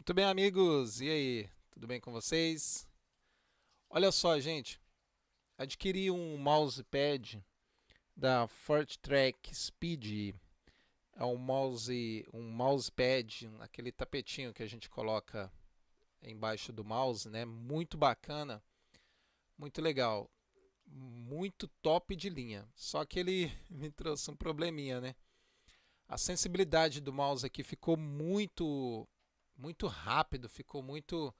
Muito bem, amigos. E aí? Tudo bem com vocês? Olha só, gente. Adquiri um mousepad da Forttrack Speed. É um mouse, um mousepad, aquele tapetinho que a gente coloca embaixo do mouse, né? Muito bacana. Muito legal. Muito top de linha. Só que ele me trouxe um probleminha, né? A sensibilidade do mouse aqui ficou muito muito rápido, ficou muito.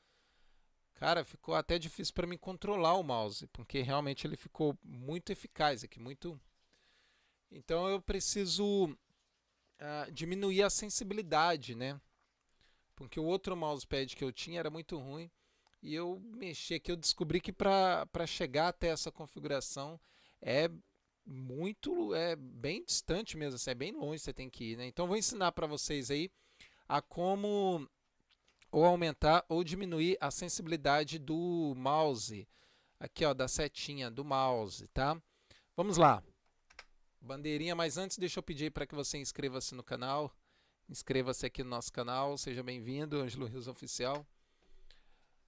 Cara, ficou até difícil para mim controlar o mouse, porque realmente ele ficou muito eficaz aqui, muito. Então eu preciso uh, diminuir a sensibilidade, né? Porque o outro mousepad que eu tinha era muito ruim e eu mexi aqui, eu descobri que para chegar até essa configuração é muito, é bem distante mesmo, assim, é bem longe você tem que ir, né? Então vou ensinar para vocês aí a como ou aumentar ou diminuir a sensibilidade do mouse, aqui ó, da setinha do mouse, tá? Vamos lá. Bandeirinha, mas antes deixa eu pedir para que você inscreva-se no canal, inscreva-se aqui no nosso canal, seja bem-vindo, Angelo Rios Oficial.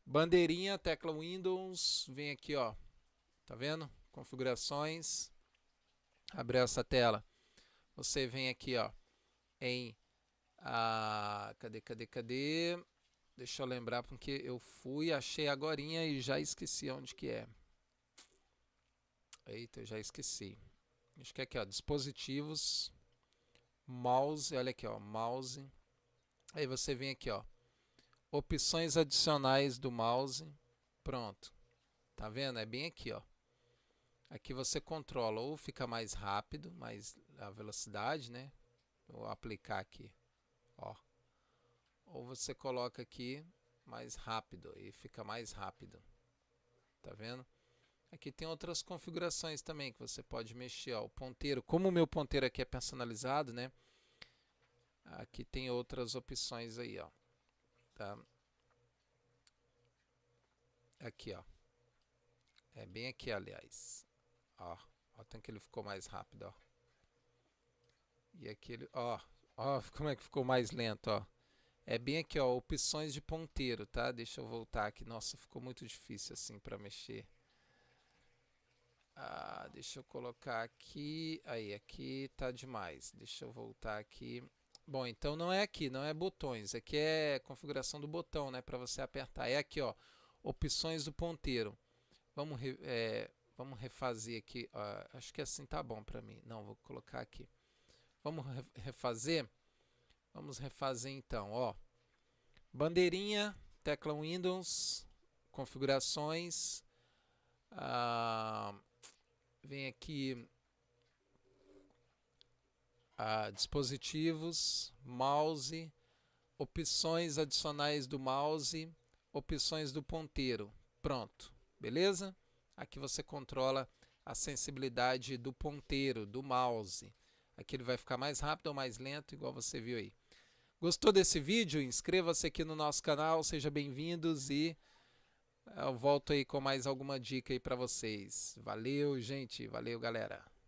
Bandeirinha, tecla Windows, vem aqui ó, tá vendo? Configurações, abre essa tela. Você vem aqui ó, em, ah, cadê, cadê, cadê? Deixa eu lembrar porque eu fui, achei agora e já esqueci onde que é. Eita, eu já esqueci. Acho que é aqui, ó, dispositivos, mouse, olha aqui, ó, mouse. Aí você vem aqui, ó, opções adicionais do mouse, pronto. Tá vendo? É bem aqui, ó. Aqui você controla ou fica mais rápido, mais a velocidade, né? Vou aplicar aqui, ó ou você coloca aqui mais rápido e fica mais rápido. Tá vendo? Aqui tem outras configurações também que você pode mexer, ó, o ponteiro. Como o meu ponteiro aqui é personalizado, né? Aqui tem outras opções aí, ó. Tá? Aqui, ó. É bem aqui, aliás. Ó, ó, tem que ele ficou mais rápido, ó. E aquele, ó, ó, como é que ficou mais lento, ó. É bem aqui, ó, opções de ponteiro, tá? Deixa eu voltar aqui. Nossa, ficou muito difícil assim para mexer. Ah, deixa eu colocar aqui. Aí, aqui tá demais. Deixa eu voltar aqui. Bom, então não é aqui, não é botões. Aqui é configuração do botão, né? Para você apertar. É aqui, ó. Opções do ponteiro. Vamos, re, é, vamos refazer aqui. Ó, ah, acho que assim tá bom para mim. Não, vou colocar aqui. Vamos refazer. Vamos refazer então, ó. Bandeirinha, tecla Windows, configurações. Ah, vem aqui ah, dispositivos, mouse, opções adicionais do mouse, opções do ponteiro. Pronto, beleza? Aqui você controla a sensibilidade do ponteiro, do mouse. Aqui ele vai ficar mais rápido ou mais lento, igual você viu aí. Gostou desse vídeo? Inscreva-se aqui no nosso canal, seja bem-vindos e eh, eu volto aí com mais alguma dica aí para vocês. Valeu, gente. Valeu, galera.